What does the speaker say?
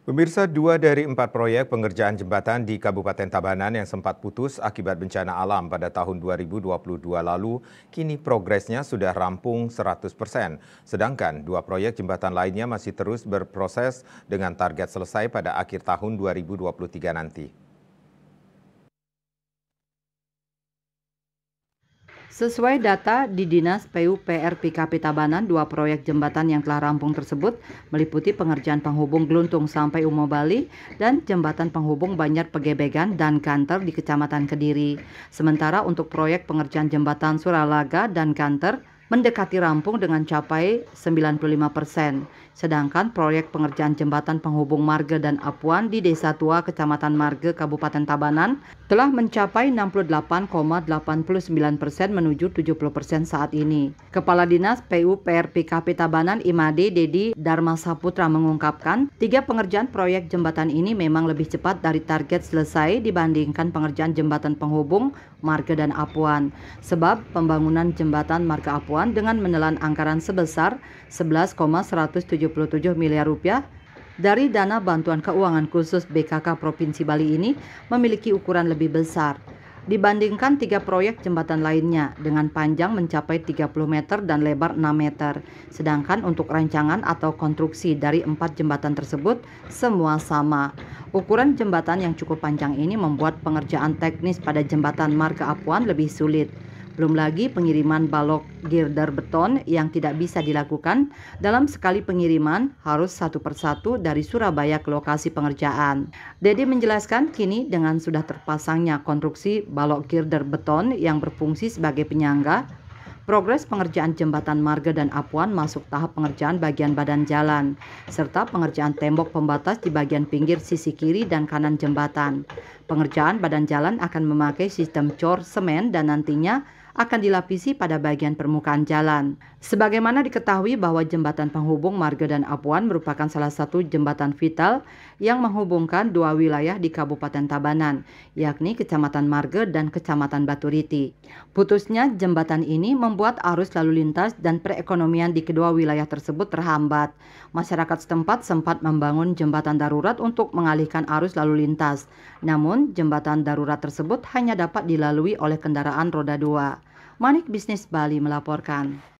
Pemirsa dua dari empat proyek pengerjaan jembatan di Kabupaten Tabanan yang sempat putus akibat bencana alam pada tahun 2022 lalu, kini progresnya sudah rampung 100 persen. Sedangkan dua proyek jembatan lainnya masih terus berproses dengan target selesai pada akhir tahun 2023 nanti. Sesuai data di Dinas PUPR PKP Tabanan, dua proyek jembatan yang telah rampung tersebut meliputi pengerjaan penghubung Gluntung sampai Umo Bali dan jembatan penghubung Banjar Pegebegan dan Kanter di Kecamatan Kediri. Sementara untuk proyek pengerjaan jembatan Suralaga dan Kanter mendekati rampung dengan capai 95 persen. Sedangkan proyek pengerjaan jembatan penghubung Marga dan Apuan di Desa Tua, Kecamatan Marga, Kabupaten Tabanan telah mencapai 68,89 persen menuju 70 persen saat ini. Kepala Dinas PU PKP Tabanan Imade Dedi Dharma Saputra mengungkapkan, tiga pengerjaan proyek jembatan ini memang lebih cepat dari target selesai dibandingkan pengerjaan jembatan penghubung Marga dan Apuan. Sebab pembangunan jembatan Marga Apuan Taiwan dengan menelan anggaran sebesar 11,177 miliar rupiah dari dana bantuan keuangan khusus BKK Provinsi Bali ini memiliki ukuran lebih besar dibandingkan tiga proyek jembatan lainnya dengan panjang mencapai 30 meter dan lebar 6 meter. Sedangkan untuk rancangan atau konstruksi dari empat jembatan tersebut semua sama. Ukuran jembatan yang cukup panjang ini membuat pengerjaan teknis pada jembatan Marga Apuan lebih sulit. Belum lagi pengiriman balok girder beton yang tidak bisa dilakukan dalam sekali pengiriman harus satu persatu dari Surabaya ke lokasi pengerjaan. Dedi menjelaskan kini dengan sudah terpasangnya konstruksi balok girder beton yang berfungsi sebagai penyangga Progres pengerjaan jembatan Marga dan Apuan masuk tahap pengerjaan bagian badan jalan, serta pengerjaan tembok pembatas di bagian pinggir sisi kiri dan kanan jembatan. Pengerjaan badan jalan akan memakai sistem cor semen dan nantinya akan dilapisi pada bagian permukaan jalan. Sebagaimana diketahui bahwa jembatan penghubung Marga dan Apuan merupakan salah satu jembatan vital yang menghubungkan dua wilayah di Kabupaten Tabanan, yakni Kecamatan Marga dan Kecamatan Baturiti. Putusnya jembatan ini membuat arus lalu lintas dan perekonomian di kedua wilayah tersebut terhambat. Masyarakat setempat sempat membangun jembatan darurat untuk mengalihkan arus lalu lintas. Namun, jembatan darurat tersebut hanya dapat dilalui oleh kendaraan roda dua. Manik Bisnis Bali melaporkan.